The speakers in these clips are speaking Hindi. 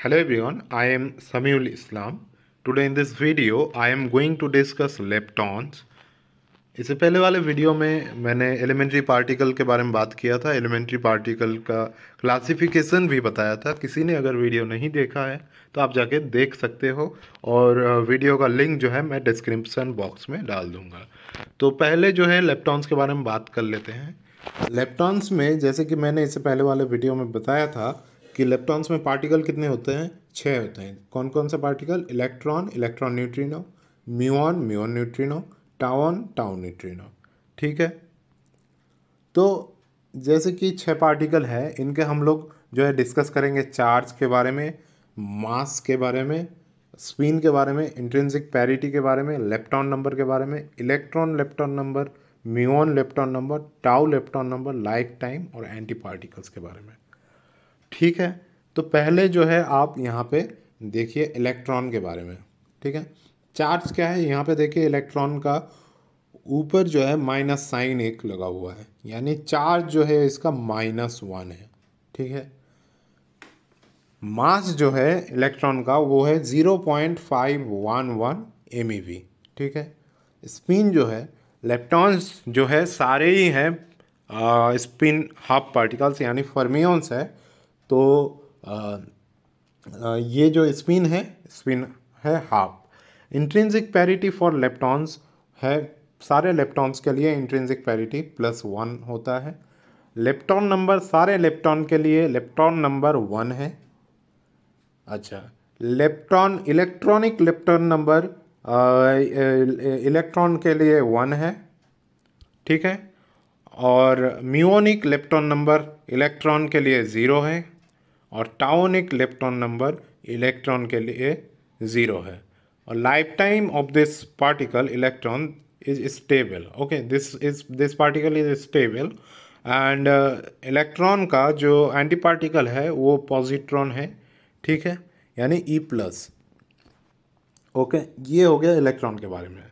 Hello everyone, I am Samiul Islam. Today in this video, I am going to discuss leptons. इससे पहले वाले वीडियो में मैंने एलिमेंट्री पार्टिकल के बारे में बात किया था एलिमेंट्री पार्टिकल का क्लासिफिकेशन भी बताया था किसी ने अगर वीडियो नहीं देखा है तो आप जाके देख सकते हो और वीडियो का लिंक जो है मैं डिस्क्रिप्सन बॉक्स में डाल दूँगा तो पहले जो है लेप्टॉन्स के बारे में बात कर लेते हैं लेप्टॉन्स में जैसे कि मैंने इससे पहले वाले वीडियो में बताया था कि इलेक्ट्रॉन्स में पार्टिकल कितने होते हैं छः होते हैं कौन कौन से particle electron electron neutrino muon muon neutrino tau tau neutrino ठीक है तो जैसे कि छः पार्टिकल है इनके हम लोग जो है डिस्कस करेंगे चार्ज के बारे में मास के बारे में स्पिन के बारे में इंट्रेंसिक पैरिटी के बारे में लेप्टॉन नंबर के बारे में electron lepton number muon lepton number tau lepton number lifetime और एंटी पार्टिकल्स के बारे में ठीक है तो पहले जो है आप यहाँ पे देखिए इलेक्ट्रॉन के बारे में ठीक है चार्ज क्या है यहाँ पे देखिए इलेक्ट्रॉन का ऊपर जो है माइनस साइन एक लगा हुआ है यानी चार्ज जो है इसका माइनस वन है ठीक है मास जो है इलेक्ट्रॉन का वो है zero point five one one M ठीक है स्पिन जो है इलेक्ट्रॉन्स जो है सारे ही हैं स्पिन हाफ पार्टिकल्स यानी फर्मियंस है तो आ, ये जो स्पिन है स्पिन है half intrinsic parity for leptons है सारे लेप्टॉन्स के लिए इंट्रेंसिक पैरिटी प्लस वन होता है लेप्टॉन नंबर सारे लेप्टॉन के लिए लेप्टॉन नंबर वन है अच्छा lepton electronic lepton number electron के लिए वन है ठीक है और म्यूनिक लेप्टॉन नंबर इलेक्ट्रॉन के लिए ज़ीरो है और टाउनिक लेप्टॉन नंबर इलेक्ट्रॉन के लिए ज़ीरो है और lifetime of this particle electron is stable okay this is this particle is stable and electron का जो एंटी पार्टिकल है वो पॉजिट्रॉन है ठीक है यानी ई प्लस ओके ये हो गया इलेक्ट्रॉन के बारे में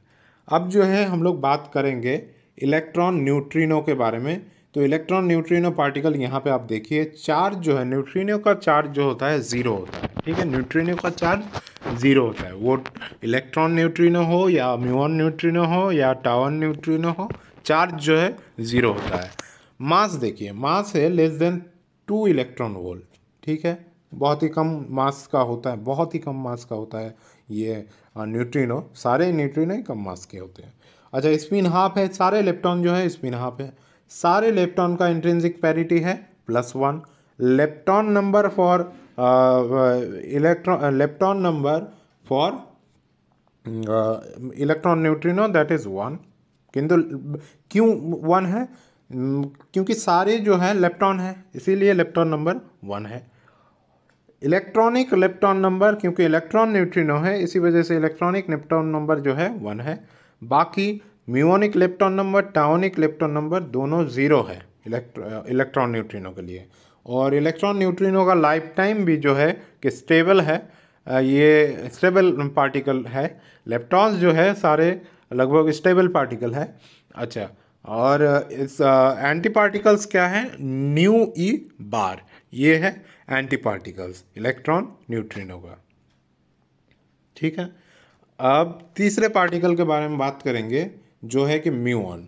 अब जो है हम लोग बात करेंगे इलेक्ट्रॉन न्यूट्रिनो के बारे में तो इलेक्ट्रॉन न्यूट्रिनो पार्टिकल यहाँ पे आप देखिए चार्ज जो है न्यूट्रिनो का चार्ज जो होता है ज़ीरो होता है ठीक है न्यूट्रिनो का चार्ज ज़ीरो होता है वो इलेक्ट्रॉन न्यूट्रिनो हो या म्यून न्यूट्रिनो हो या टावन न्यूट्रिनो हो चार्ज जो है ज़ीरो होता है मास देखिए मास है less than two electron volt ठीक है बहुत ही कम मास का होता है बहुत ही कम मास का होता है ये न्यूट्रिनो सारे न्यूट्रिनो कम मास के होते हैं अच्छा स्पिन हाफ है सारे इलेक्ट्रॉन जो है स्पिन हाफ है सारे लेप्टॉन का इंट्रेंसिक पैरिटी है plus one lepton number for electron lepton number for electron neutrino that is one किंतु क्यों वन है mm, क्योंकि सारे जो हैं लेप्टॉन है इसीलिए लेप्टॉन नंबर वन है इलेक्ट्रॉनिक लेप्टॉन नंबर क्योंकि इलेक्ट्रॉन न्यूट्रिनो है इसी वजह से इलेक्ट्रॉनिक लेप्टॉन नंबर जो है वन है बाकी muonic electron number tauonic electron number दोनों ज़ीरो है इलेक्ट्रॉन इलेक्ट्रॉन न्यूट्रिनो के लिए और इलेक्ट्रॉन न्यूट्रिनो का लाइफ टाइम भी जो है कि स्टेबल है ये स्टेबल पार्टिकल है लेप्टॉन्स जो है सारे लगभग स्टेबल पार्टिकल है अच्छा और इस एंटी पार्टिकल्स क्या है न्यू ई बार ये है एंटी पार्टिकल्स इलेक्ट्रॉन न्यूट्रिनो का ठीक है अब तीसरे पार्टिकल के बारे में बात करेंगे जो है कि म्यूऑन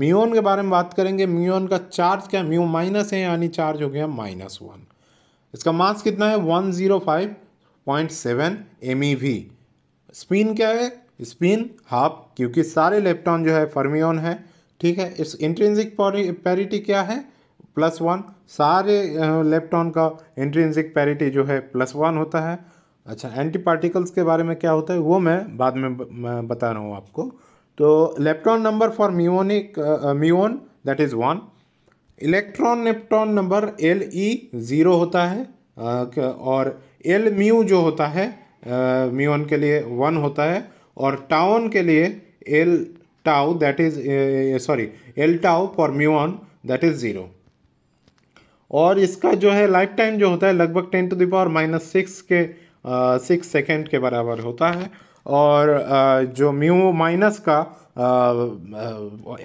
म्यूऑन के बारे में बात करेंगे म्यूऑन का चार्ज क्या म्यू माइनस है यानी चार्ज हो गया माइनस वन इसका मास कितना है one zero five point seven M E V spin क्या है स्पिन हाफ क्योंकि सारे लेप्टॉन जो है फर्मियोन है ठीक है इस इंट्रेंसिक पैरिटी क्या है प्लस वन सारे लेप्टॉन का इंट्रेंसिक पैरिटी जो है प्लस वन होता है अच्छा एंटी पार्टिकल्स के बारे में क्या होता है वो मैं बाद में बता रहा हूँ आपको तो electron number for muonic muon that is one electron lepton number L E zero होता है और एल म्यू जो होता है म्यून के लिए वन होता है और टाउन के लिए L tau that is sorry L tau for muon that is zero और इसका जो है लाइफ टाइम जो होता है लगभग टेन टू और माइनस सिक्स के सिक्स uh, सेकेंड के बराबर होता है और जो म्यू माइनस का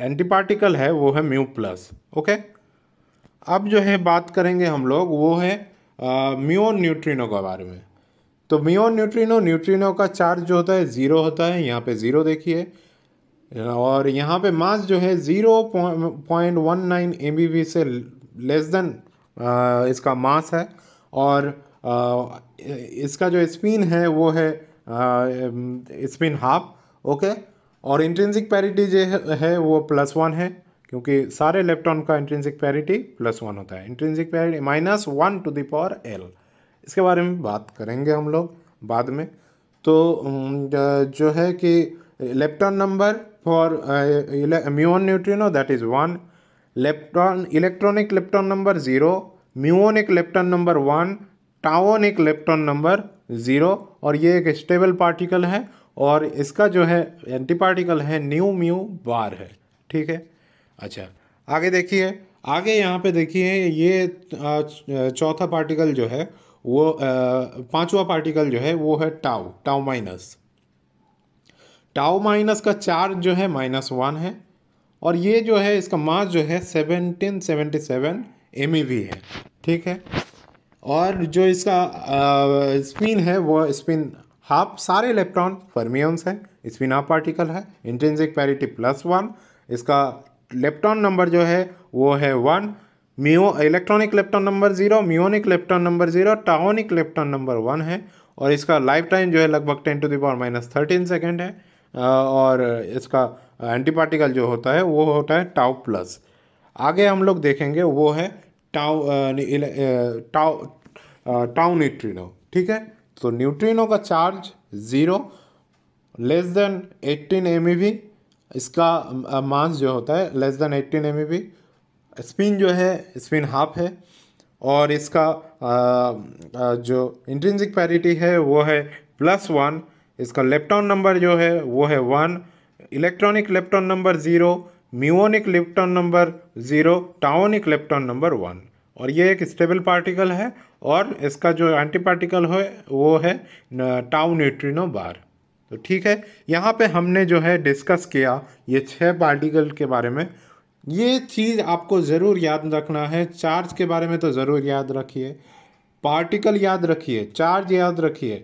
एंटी पार्टिकल है वो है म्यू प्लस ओके अब जो है बात करेंगे हम लोग वो है म्यू न्यूट्रिनो के बारे में तो म्यू न्यूट्रिनो न्यूट्रिनो का चार्ज जो होता है ज़ीरो होता है यहाँ पे ज़ीरो देखिए और यहाँ पे मास जो है zero point one nine M से लेस देन इसका मास है और आ, इसका जो स्पिन है वो है स्पिन हाफ ओके और इंट्रेंसिक पैरिटी जो है वो प्लस वन है क्योंकि सारे इलेक्ट्रॉन का इंट्रेंसिक पैरिटी प्लस वन होता है intrinsic parity minus one to power L इसके बारे में बात करेंगे हम लोग बाद में तो जो है कि electron number for muon neutrino that is one lepton electronic lepton number zero muonic lepton number one tauon एक लेप्टॉन नंबर ज़ीरो और ये एक स्टेबल पार्टिकल है और इसका जो है एंटी पार्टिकल है न्यू म्यू बार है ठीक है अच्छा आगे देखिए आगे यहाँ पे देखिए ये चौथा पार्टिकल जो है वो पांचवा पार्टिकल जो है वो है tau tau minus tau minus का चार्ज जो है माइनस वन है और ये जो है इसका मास जो है सेवनटीन सेवेंटी सेवन एम है ठीक है और जो इसका स्पिन है वो स्पिन हाफ सारे इलेक्ट्रॉन फर्मियंस हैं स्पिन हाफ पार्टिकल है इंटेंसिक पैरिटी प्लस वन इसका इलेक्ट्रॉन नंबर जो है वो है वन म्यो electronic electron number zero muonic electron number zero tauonic electron number one है और इसका लाइफ टाइम जो है लगभग ten to the power minus thirteen second है और इसका एंटी पार्टिकल जो होता है वो होता है टाओ प्लस आगे हम लोग देखेंगे वो है tau neutrino uh, uh, uh, ठीक है तो न्यूट्रिनो का charge zero less than eighteen M इसका um, मास जो होता है less than eighteen M spin जो है स्पिन हाफ है और इसका आ, आ, जो इंट्रेंसिक पैरिटी है वो है प्लस वन इसका लेप्टॉन नंबर जो है वो है one electronic lepton number zero muonic electron number zero tauonic lepton number one और ये एक स्टेबल पार्टिकल है और इसका जो एंटी पार्टिकल है वो है टाउ न्यूट्रिनो बार तो ठीक है यहाँ पे हमने जो है डिस्कस किया ये छः पार्टिकल के बारे में ये चीज़ आपको ज़रूर याद रखना है चार्ज के बारे में तो ज़रूर याद रखिए पार्टिकल याद रखिए चार्ज याद रखिए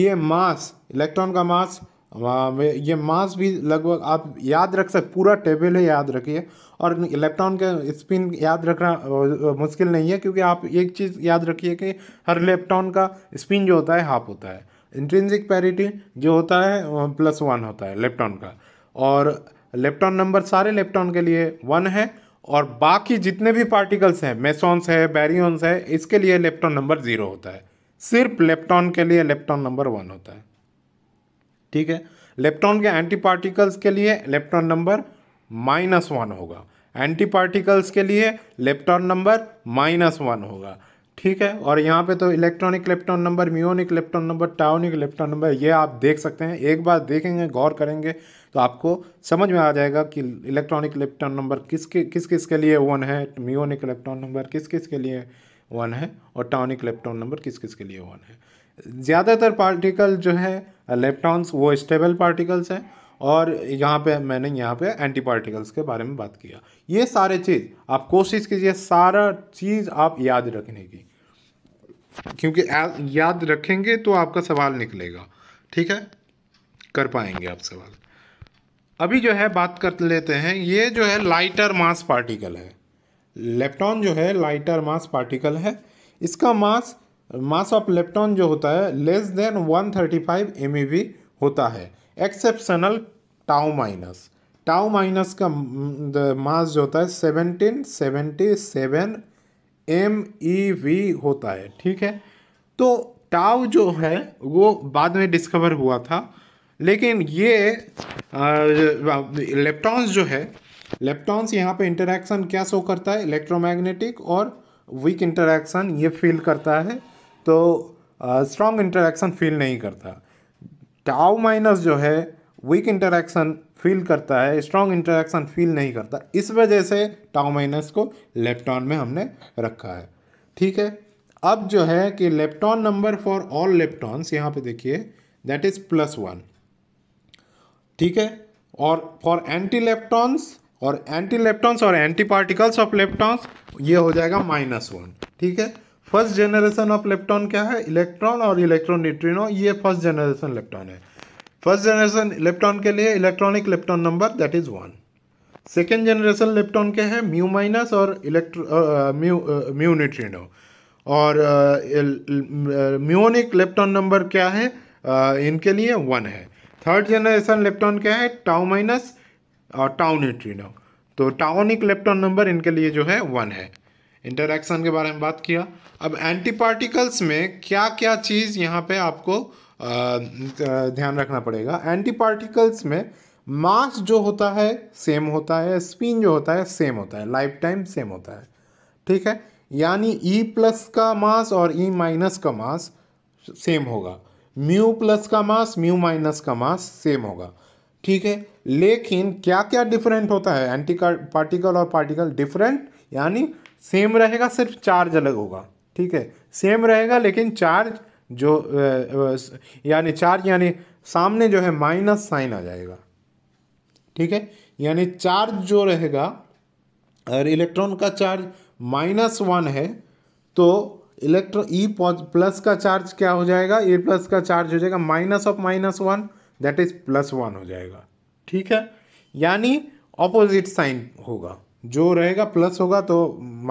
ये मास इलेक्ट्रॉन का मास ये मास भी लगभग आप याद रख सकते पूरा टेबल है याद रखिए और इलेक्ट्रॉन का स्पिन याद रखना मुश्किल नहीं है क्योंकि आप एक चीज़ याद रखिए कि हर इलेक्ट्रॉन का स्पिन जो होता है हाफ होता है इंट्रेंसिक पैरिटी जो होता है प्लस वन होता है इलेक्ट्रॉन का और इलेक्ट्रॉन नंबर सारे इलेक्ट्रॉन के लिए वन है और बाकी जितने भी पार्टिकल्स हैं मेसॉन्स है बैरियंस है इसके लिए इलेक्ट्रॉन नंबर ज़ीरो होता है सिर्फ इलेक्ट्रॉन के लिए इलेक्ट्रॉन नंबर वन होता है ठीक है इलेक्ट्रॉन के एंटी पार्टिकल्स के लिए इलेक्ट्रॉन नंबर माइनस वन होगा एंटी पार्टिकल्स के लिए इलेक्ट्रॉन नंबर माइनस वन होगा ठीक है और यहाँ पे तो electronic electron number muonic electron number tauonic electron number ये आप देख सकते हैं एक बार देखेंगे गौर करेंगे तो आपको समझ में आ जाएगा कि इलेक्ट्रॉनिक इलेक्ट्रॉन नंबर किस किस किस के लिए वन है म्यूनिक इलेक्ट्रॉन नंबर किस किस के लिए वन है और टाउनिक इलेक्ट्रॉन नंबर किस किस के लिए वन है ज़्यादातर पार्टिकल जो है लेप्टॉन्स वो स्टेबल पार्टिकल्स हैं और यहाँ पे मैंने यहाँ पे एंटी पार्टिकल्स के बारे में बात किया ये सारे चीज़ आप कोशिश कीजिए सारा चीज़ आप याद रखने की क्योंकि याद रखेंगे तो आपका सवाल निकलेगा ठीक है कर पाएंगे आप सवाल अभी जो है बात कर लेते हैं ये जो है लाइटर मास पार्टिकल है लेप्टॉन जो है लाइटर मास पार्टिकल है इसका मास मास ऑफ लेप्टॉन जो होता है लेस देन 135 थर्टी फाइव होता है exceptional tau minus tau minus का मास mm, जो होता है seventeen seventy seven M E V होता है ठीक है तो टाउ जो है वो बाद में डिस्कवर हुआ था लेकिन ये लेप्टॉन्स जो है लेप्टॉन्स यहाँ पे इंटरेक्शन क्या शो करता है इलेक्ट्रोमैग्नेटिक और वीक इंटरेक्शन ये फील करता है तो स्ट्रॉन्ग इंटरेक्शन फील नहीं करता टाउ माइनस जो है वीक इंटरेक्शन फील करता है स्ट्रॉन्ग इंटरेक्शन फील नहीं करता इस वजह से टाउ माइनस को लेप्टॉन में हमने रखा है ठीक है अब जो है कि lepton number for all leptons यहाँ पे देखिए दैट इज़ प्लस वन ठीक है और फॉर एंटी लेप्टॉन्स और एंटी लेप्टॉन्स और एंटी पार्टिकल्स ऑफ लेप्टॉन्स ये हो जाएगा माइनस वन ठीक है फर्स्ट जनरेशन ऑफ लेप्टॉन क्या है इलेक्ट्रॉन और इलेक्ट्रॉन न्यूट्रिनो ये फर्स्ट जनरेशन लेप्टॉन है फर्स्ट जनरेशन लेप्टॉन के लिए electronic lepton number that is one second generation lepton के हैं म्यू माइनस और इलेक्ट्रो म्यू म्यू न्यूट्रिनो और म्यूनिक लेप्टॉन नंबर क्या है uh, इनके लिए वन है थर्ड जनरेशन लेप्टॉन क्या है टाउ माइनस और टाउ न्यूट्रिनो तो टाउनिक लेप्टॉन नंबर इनके लिए जो है वन है इंटरैक्शन के बारे में बात किया अब एंटी पार्टिकल्स में क्या क्या चीज़ यहाँ पे आपको ध्यान रखना पड़ेगा एंटी पार्टिकल्स में मास जो होता है सेम होता है स्पिन जो होता है सेम होता है लाइफ टाइम सेम होता है ठीक है यानी ई e प्लस का मास और ई e माइनस का मास सेम होगा म्यू प्लस का मास म्यू माइनस का मास सेम होगा ठीक है लेकिन क्या क्या डिफरेंट होता है एंटी पार्टिकल और पार्टिकल डिफरेंट यानी सेम रहेगा सिर्फ चार्ज अलग होगा ठीक है सेम रहेगा लेकिन चार्ज जो यानी चार्ज यानी सामने जो है माइनस साइन आ जाएगा ठीक है यानी चार्ज जो रहेगा अगर इलेक्ट्रॉन का चार्ज माइनस वन है तो इलेक्ट्रो ई प्लस का चार्ज क्या हो जाएगा ए प्लस का चार्ज हो जाएगा minus of minus one that is plus one हो जाएगा ठीक है यानी ऑपोजिट साइन होगा जो रहेगा प्लस होगा तो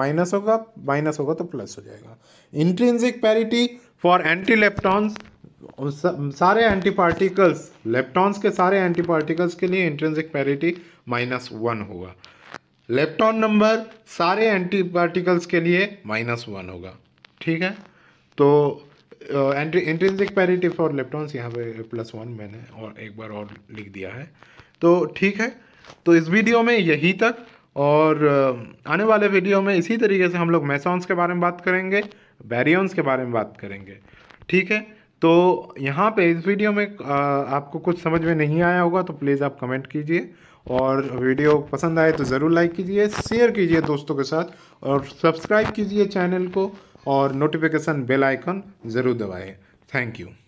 माइनस होगा माइनस होगा तो प्लस हो जाएगा intrinsic parity for anti leptons सारे एंटी पार्टिकल्स लेप्टॉन्स के सारे एंटी पार्टिकल्स के लिए इंट्रेंसिक पैरिटी माइनस वन होगा लेप्टॉन नंबर सारे एंटी पार्टिकल्स के लिए माइनस वन होगा ठीक है तो इंट्रेंसिक पैरिटी फॉर लेप्टॉन्स यहाँ पे प्लस वन मैंने और एक बार और लिख दिया है तो ठीक है तो इस वीडियो में यही तक और आने वाले वीडियो में इसी तरीके से हम लोग मैसॉन्स के बारे में बात करेंगे बैरियंस के बारे में बात करेंगे ठीक है तो यहाँ पे इस वीडियो में आपको कुछ समझ में नहीं आया होगा तो प्लीज़ आप कमेंट कीजिए और वीडियो पसंद आए तो ज़रूर लाइक कीजिए शेयर कीजिए दोस्तों के साथ और सब्सक्राइब कीजिए चैनल को और नोटिफिकेशन बेल आइकन ज़रूर दबाएँ थैंक यू